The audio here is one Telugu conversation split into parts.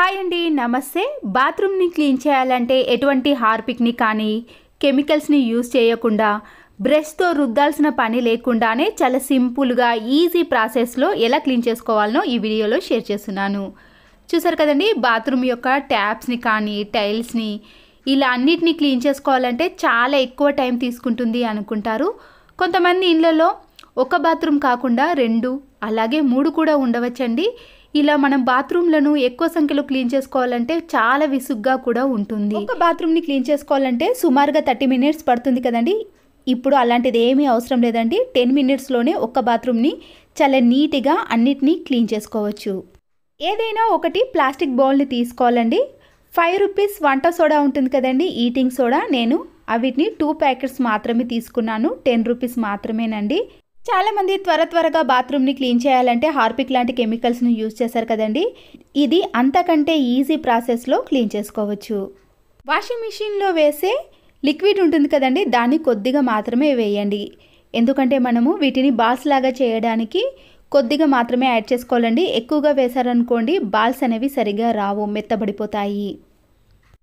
హాయ్ అండి నమస్తే బాత్రూమ్ని క్లీన్ చేయాలంటే ఎటువంటి హార్పిక్ని కానీ కెమికల్స్ని యూజ్ చేయకుండా బ్రష్తో రుద్దాల్సిన పని లేకుండానే చాలా సింపుల్గా ఈజీ ప్రాసెస్లో ఎలా క్లీన్ చేసుకోవాలనో ఈ వీడియోలో షేర్ చేస్తున్నాను చూసారు కదండి బాత్రూమ్ యొక్క ట్యాప్స్ని కానీ టైల్స్ని ఇలా అన్నిటిని క్లీన్ చేసుకోవాలంటే చాలా ఎక్కువ టైం తీసుకుంటుంది అనుకుంటారు కొంతమంది ఇళ్లలో ఒక బాత్రూమ్ కాకుండా రెండు అలాగే మూడు కూడా ఉండవచ్చండి ఇలా మనం బాత్రూంలను ఎక్కువ సంఖ్యలో క్లీన్ చేసుకోవాలంటే చాలా విసుగ్గా కూడా ఉంటుంది ఒక బాత్రూమ్ని క్లీన్ చేసుకోవాలంటే సుమారుగా థర్టీ మినిట్స్ పడుతుంది కదండి ఇప్పుడు అలాంటిది ఏమీ అవసరం లేదండి టెన్ మినిట్స్లోనే ఒక్క బాత్రూమ్ని చాలా నీట్గా అన్నిటినీ క్లీన్ చేసుకోవచ్చు ఏదైనా ఒకటి ప్లాస్టిక్ బౌల్ని తీసుకోవాలండి ఫైవ్ రూపీస్ వంట సోడా ఉంటుంది కదండి ఈటింగ్ సోడా నేను అవిటిని టూ ప్యాకెట్స్ మాత్రమే తీసుకున్నాను టెన్ రూపీస్ మాత్రమేనండి చాలామంది త్వర త్వరగా బాత్రూమ్ని క్లీన్ చేయాలంటే హార్పిక్ లాంటి కెమికల్స్ను యూజ్ చేశారు కదండి ఇది అంతకంటే ఈజీ ప్రాసెస్లో క్లీన్ చేసుకోవచ్చు వాషింగ్ మిషన్లో వేసే లిక్విడ్ ఉంటుంది కదండి దాన్ని కొద్దిగా మాత్రమే వేయండి ఎందుకంటే మనము వీటిని బాల్స్ లాగా చేయడానికి కొద్దిగా మాత్రమే యాడ్ చేసుకోవాలండి ఎక్కువగా వేశారనుకోండి బాల్స్ అనేవి సరిగా రావు మెత్తబడిపోతాయి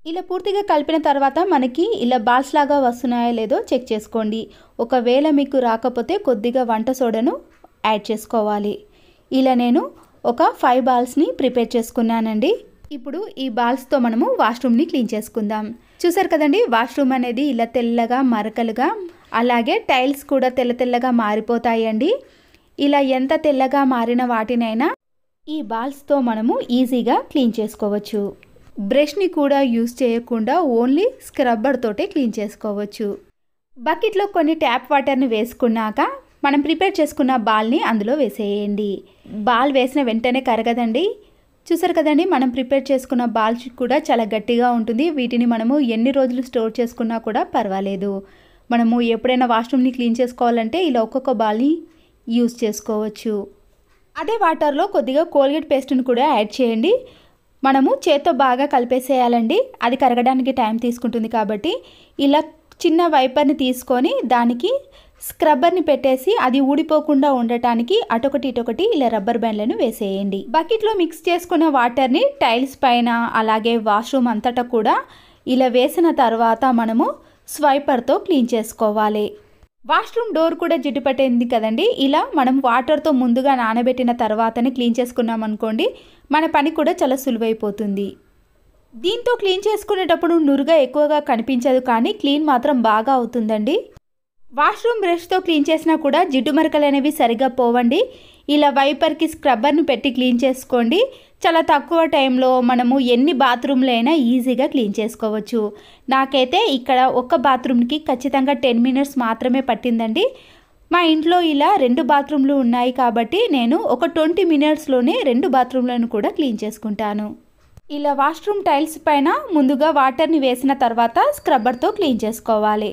ఇలా పూర్తిగా కలిపిన తర్వాత మనకి ఇలా బాల్స్ లాగా వస్తున్నాయో లేదో చెక్ చేసుకోండి ఒకవేళ మీకు రాకపోతే కొద్దిగా వంట సోడను యాడ్ చేసుకోవాలి ఇలా నేను ఒక ఫైవ్ బాల్స్ని ప్రిపేర్ చేసుకున్నానండి ఇప్పుడు ఈ బాల్స్తో మనము వాష్రూమ్ని క్లీన్ చేసుకుందాం చూసారు కదండి వాష్రూమ్ అనేది ఇలా తెల్లగా మరకలుగా అలాగే టైల్స్ కూడా తెల్ల తెల్లగా మారిపోతాయండి ఇలా ఎంత తెల్లగా మారిన వాటినైనా ఈ బాల్స్తో మనము ఈజీగా క్లీన్ చేసుకోవచ్చు బ్రష్ని కూడా యూజ్ చేయకుండా ఓన్లీ స్క్రబ్బర్ తోటే క్లీన్ చేసుకోవచ్చు బకెట్లో కొన్ని ట్యాప్ వాటర్ని వేసుకున్నాక మనం ప్రిపేర్ చేసుకున్న బాల్ని అందులో వేసేయండి బాల్ వేసిన వెంటనే కరగదండి చూసారు కదండి మనం ప్రిపేర్ చేసుకున్న బాల్ కూడా చాలా గట్టిగా ఉంటుంది వీటిని మనము ఎన్ని రోజులు స్టోర్ చేసుకున్నా కూడా పర్వాలేదు మనము ఎప్పుడైనా వాష్రూమ్ని క్లీన్ చేసుకోవాలంటే ఇలా ఒక్కొక్క బాల్ని యూజ్ చేసుకోవచ్చు అదే వాటర్లో కొద్దిగా కోల్గేట్ పేస్ట్ని కూడా యాడ్ చేయండి మనము చేత్తో బాగా కలిపేసేయాలండి అది కరగడానికి టైం తీసుకుంటుంది కాబట్టి ఇలా చిన్న వైపర్ని తీసుకొని దానికి స్క్రబ్బర్ని పెట్టేసి అది ఊడిపోకుండా ఉండటానికి అటొకటి ఇటొకటి ఇలా రబ్బర్ బ్యాండ్లను వేసేయండి బకెట్లో మిక్స్ చేసుకున్న వాటర్ని టైల్స్ పైన అలాగే వాష్రూమ్ అంతటా కూడా ఇలా వేసిన తర్వాత మనము స్వైపర్తో క్లీన్ చేసుకోవాలి వాష్రూమ్ డోర్ కూడా జిడ్డు పట్టేది కదండి ఇలా మనం వాటర్తో ముందుగా నానబెట్టిన తర్వాతనే క్లీన్ చేసుకున్నాం అనుకోండి మన పని కూడా చాలా సులువైపోతుంది దీంతో క్లీన్ చేసుకునేటప్పుడు నురుగా ఎక్కువగా కనిపించదు కానీ క్లీన్ మాత్రం బాగా అవుతుందండి వాష్రూమ్ బ్రష్తో క్లీన్ చేసినా కూడా జిడ్డు మరకలు అనేవి సరిగా పోవండి ఇలా వైపర్కి స్క్రబ్బర్ను పెట్టి క్లీన్ చేసుకోండి చాలా తక్కువ టైంలో మనము ఎన్ని బాత్రూమ్లు అయినా ఈజీగా క్లీన్ చేసుకోవచ్చు నాకైతే ఇక్కడ ఒక్క బాత్రూమ్కి ఖచ్చితంగా టెన్ మినిట్స్ మాత్రమే పట్టిందండి మా ఇంట్లో ఇలా రెండు బాత్రూమ్లు ఉన్నాయి కాబట్టి నేను ఒక ట్వంటీ మినిట్స్లోనే రెండు బాత్రూమ్లను కూడా క్లీన్ చేసుకుంటాను ఇలా వాష్రూమ్ టైల్స్ పైన ముందుగా వాటర్ని వేసిన తర్వాత స్క్రబ్బర్తో క్లీన్ చేసుకోవాలి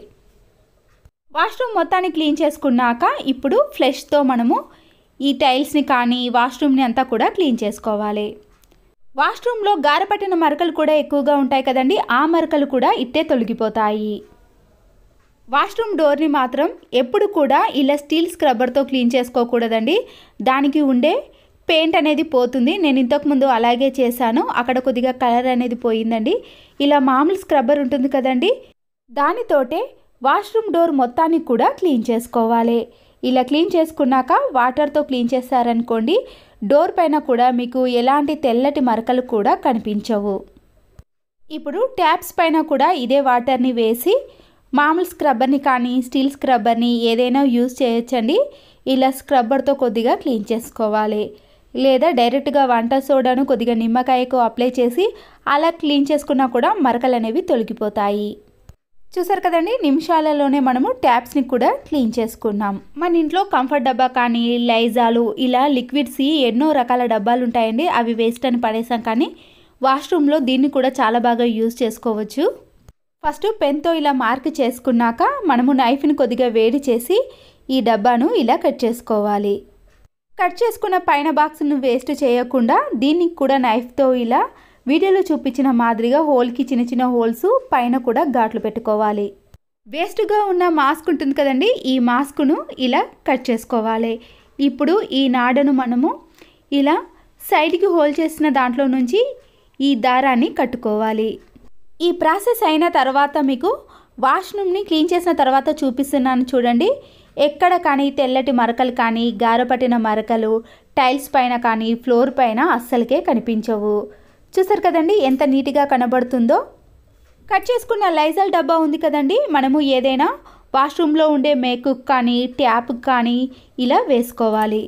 వాష్రూమ్ మొత్తాన్ని క్లీన్ చేసుకున్నాక ఇప్పుడు ఫ్లెష్తో మనము ఈ టైల్స్ని కానీ వాష్రూమ్ని అంతా కూడా క్లీన్ చేసుకోవాలి వాష్రూమ్లో గారపట్టిన మరకలు కూడా ఎక్కువగా ఉంటాయి కదండి ఆ మరకలు కూడా ఇట్టే తొలగిపోతాయి వాష్రూమ్ డోర్ని మాత్రం ఎప్పుడు కూడా ఇలా స్టీల్ స్క్రబ్బర్తో క్లీన్ చేసుకోకూడదండి దానికి ఉండే పెయింట్ అనేది పోతుంది నేను ఇంతకుముందు అలాగే చేశాను అక్కడ కొద్దిగా కలర్ అనేది పోయిందండి ఇలా మామూలు స్క్రబ్బర్ ఉంటుంది కదండి దానితోటే వాష్రూమ్ డోర్ మొత్తానికి కూడా క్లీన్ చేసుకోవాలి ఇలా క్లీన్ చేసుకున్నాక వాటర్తో క్లీన్ చేస్తారనుకోండి డోర్ పైన కూడా మీకు ఎలాంటి తెల్లటి మరకలు కూడా కనిపించవు ఇప్పుడు ట్యాప్స్ పైన కూడా ఇదే వాటర్ని వేసి మామూలు స్క్రబ్బర్ని కానీ స్టీల్ స్క్రబ్బర్ని ఏదైనా యూజ్ చేయొచ్చండి ఇలా స్క్రబ్బర్తో కొద్దిగా క్లీన్ చేసుకోవాలి లేదా డైరెక్ట్గా వంట సోడాను కొద్దిగా నిమ్మకాయకు అప్లై చేసి అలా క్లీన్ చేసుకున్నా కూడా మరకలు అనేవి తొలగిపోతాయి చూసారు కదండి నిమిషాలలోనే మనము ట్యాప్స్ని కూడా క్లీన్ చేసుకున్నాం మన ఇంట్లో కంఫర్ట్ డబ్బా కానీ లైజాలు ఇలా లిక్విడ్స్ ఎన్నో రకాల డబ్బాలు ఉంటాయండి అవి వేస్ట్ అని పడేసాం కానీ వాష్రూమ్లో దీన్ని కూడా చాలా బాగా యూజ్ చేసుకోవచ్చు ఫస్ట్ పెన్తో ఇలా మార్క్ చేసుకున్నాక మనము నైఫ్ని కొద్దిగా వేడి చేసి ఈ డబ్బాను ఇలా కట్ చేసుకోవాలి కట్ చేసుకున్న పైన బాక్స్ను వేస్ట్ చేయకుండా దీనికి కూడా నైఫ్తో ఇలా వీడియోలో చూపించిన మాదిరిగా హోల్కి చిన్న చిన్న హోల్స్ పైన కూడా ఘాట్లు పెట్టుకోవాలి వేస్ట్గా ఉన్న మాస్క్ ఉంటుంది కదండి ఈ మాస్క్ను ఇలా కట్ చేసుకోవాలి ఇప్పుడు ఈ నాడను మనము ఇలా సైడ్కి హోల్ చేసిన దాంట్లో నుంచి ఈ దారాన్ని కట్టుకోవాలి ఈ ప్రాసెస్ అయిన తర్వాత మీకు వాష్రూమ్ని క్లీన్ చేసిన తర్వాత చూపిస్తున్నాను చూడండి ఎక్కడ కానీ తెల్లటి మరకలు కానీ గారపట్టిన మరకలు టైల్స్ పైన కానీ ఫ్లోర్ పైన అస్సలకే కనిపించవు చూసారు కదండి ఎంత నీట్గా కనబడుతుందో కట్ చేసుకున్న లైజల్ డబ్బా ఉంది కదండి మనము ఏదైనా వాష్రూమ్లో ఉండే మేకు కానీ ట్యాప్కి కానీ ఇలా వేసుకోవాలి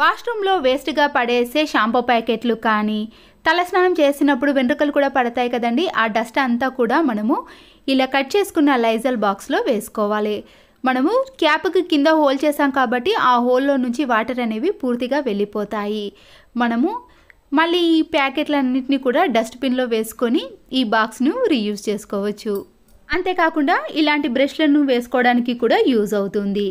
వాష్రూమ్లో వేస్ట్గా పడేసే షాంపూ ప్యాకెట్లు కానీ తలస్నానం చేసినప్పుడు వెంట్రుకలు కూడా పడతాయి కదండి ఆ డస్ట్ అంతా కూడా మనము ఇలా కట్ చేసుకున్న లైజల్ బాక్స్లో వేసుకోవాలి మనము క్యాప్కి కింద హోల్ చేసాం కాబట్టి ఆ హోల్లో నుంచి వాటర్ అనేవి పూర్తిగా వెళ్ళిపోతాయి మనము మళ్ళీ ఈ ప్యాకెట్లన్నింటినీ కూడా డస్ట్బిన్లో వేసుకొని ఈ బాక్స్ను రీయూజ్ చేసుకోవచ్చు అంతేకాకుండా ఇలాంటి బ్రష్లను వేసుకోవడానికి కూడా యూజ్ అవుతుంది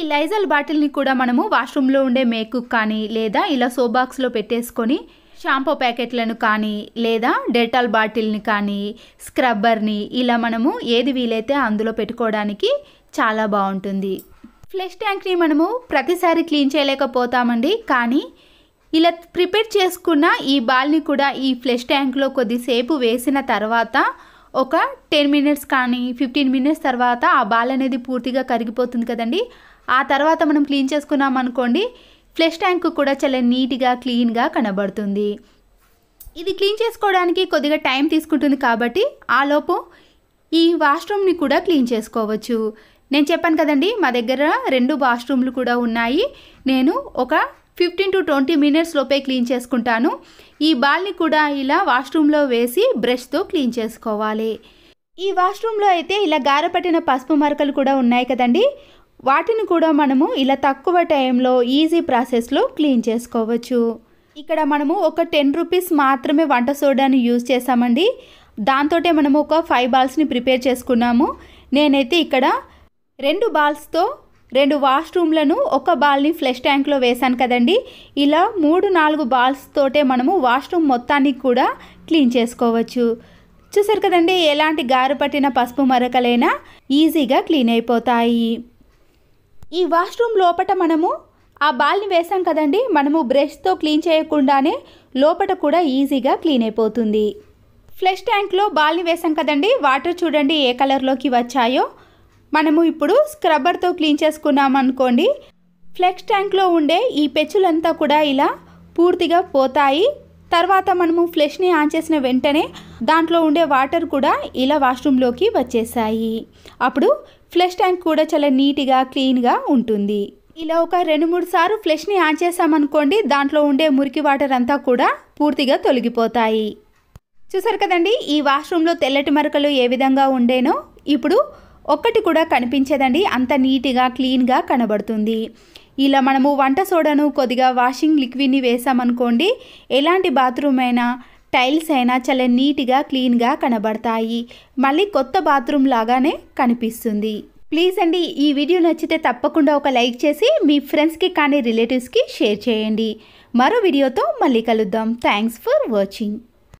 ఈ లైజల్ బాటిల్ని కూడా మనము వాష్రూమ్లో ఉండే మేకు కానీ లేదా ఇలా సో బాక్స్లో పెట్టేసుకొని షాంపూ ప్యాకెట్లను కానీ లేదా డెటాల్ బాటిల్ని కానీ స్క్రబ్బర్ని ఇలా మనము ఏది వీలైతే అందులో పెట్టుకోవడానికి చాలా బాగుంటుంది ఫ్లెష్ ట్యాంక్ని మనము ప్రతిసారి క్లీన్ చేయలేకపోతామండి కానీ ఇలా ప్రిపేర్ చేసుకున్న ఈ బాల్ని కూడా ఈ ఫ్లెష్ ట్యాంక్లో కొద్దిసేపు వేసిన తర్వాత ఒక టెన్ మినిట్స్ కానీ ఫిఫ్టీన్ మినిట్స్ తర్వాత ఆ బాల్ అనేది పూర్తిగా కరిగిపోతుంది కదండి ఆ తర్వాత మనం క్లీన్ చేసుకున్నాం అనుకోండి ఫ్లెష్ ట్యాంక్ కూడా చాలా నీట్గా క్లీన్గా కనబడుతుంది ఇది క్లీన్ చేసుకోవడానికి కొద్దిగా టైం తీసుకుంటుంది కాబట్టి ఆలోపు ఈ వాష్రూమ్ని కూడా క్లీన్ చేసుకోవచ్చు నేను చెప్పాను కదండి మా దగ్గర రెండు వాష్రూమ్లు కూడా ఉన్నాయి నేను ఒక ఫిఫ్టీన్ టు ట్వంటీ మినిట్స్ లోపే క్లీన్ చేసుకుంటాను ఈ బాల్ని కూడా ఇలా వాష్రూమ్లో వేసి బ్రష్తో క్లీన్ చేసుకోవాలి ఈ వాష్రూమ్లో అయితే ఇలా గారపట్టిన పసుపు మరకలు కూడా ఉన్నాయి కదండి వాటిని కూడా మనము ఇలా తక్కువ టైంలో ఈజీ ప్రాసెస్లో క్లీన్ చేసుకోవచ్చు ఇక్కడ మనము ఒక టెన్ రూపీస్ మాత్రమే వంట సోడాని యూజ్ చేసామండి దాంతోటే మనము ఒక ఫైవ్ బాల్స్ని ప్రిపేర్ చేసుకున్నాము నేనైతే ఇక్కడ రెండు బాల్స్తో రెండు వాష్రూమ్లను ఒక బాల్ని ఫ్లెష్ ట్యాంక్లో వేశాను కదండి ఇలా మూడు నాలుగు బాల్స్తోటే మనము వాష్రూమ్ మొత్తానికి కూడా క్లీన్ చేసుకోవచ్చు చూసారు కదండి ఎలాంటి గారు పట్టిన పసుపు మరకలైనా ఈజీగా క్లీన్ అయిపోతాయి ఈ వాష్రూమ్ లోపట మనము ఆ బాల్ని వేసాం కదండి మనము బ్రష్తో క్లీన్ చేయకుండానే లోపట కూడా ఈజీగా క్లీన్ అయిపోతుంది ఫ్లష్ ట్యాంక్లో బాల్ని వేసాం కదండి వాటర్ చూడండి ఏ కలర్లోకి వచ్చాయో మనము ఇప్పుడు స్క్రబ్బర్తో క్లీన్ చేసుకున్నాం అనుకోండి ఫ్లెక్స్ ట్యాంక్లో ఉండే ఈ పెచ్చులంతా కూడా ఇలా పూర్తిగా పోతాయి తర్వాత మనము ఫ్లెష్ని ఆన్ చేసిన వెంటనే దాంట్లో ఉండే వాటర్ కూడా ఇలా వాష్రూమ్లోకి వచ్చేసాయి అప్పుడు ఫ్లష్ ట్యాంక్ కూడా చాలా నీట్గా క్లీన్గా ఉంటుంది ఇలా ఒక రెండు మూడు సార్లు ఫ్లష్ని ఆన్ చేసామనుకోండి దాంట్లో ఉండే మురికి వాటర్ అంతా కూడా పూర్తిగా తొలగిపోతాయి చూసారు కదండి ఈ వాష్రూమ్లో తెల్లటి మరకలు ఏ విధంగా ఉండేనో ఇప్పుడు ఒక్కటి కూడా కనిపించేదండి అంత నీట్గా క్లీన్గా కనబడుతుంది ఇలా మనము వంట సోడాను కొద్దిగా వాషింగ్ లిక్విడ్ని వేసామనుకోండి ఎలాంటి బాత్రూమ్ అయినా టైల్స్ అయినా చాలా నీట్గా క్లీన్గా కనబడతాయి మళ్ళీ కొత్త బాత్రూమ్ లాగానే కనిపిస్తుంది ప్లీజ్ అండి ఈ వీడియో నచ్చితే తప్పకుండా ఒక లైక్ చేసి మీ ఫ్రెండ్స్కి కానీ రిలేటివ్స్కి షేర్ చేయండి మరో వీడియోతో మళ్ళీ కలుద్దాం థ్యాంక్స్ ఫర్ వాచింగ్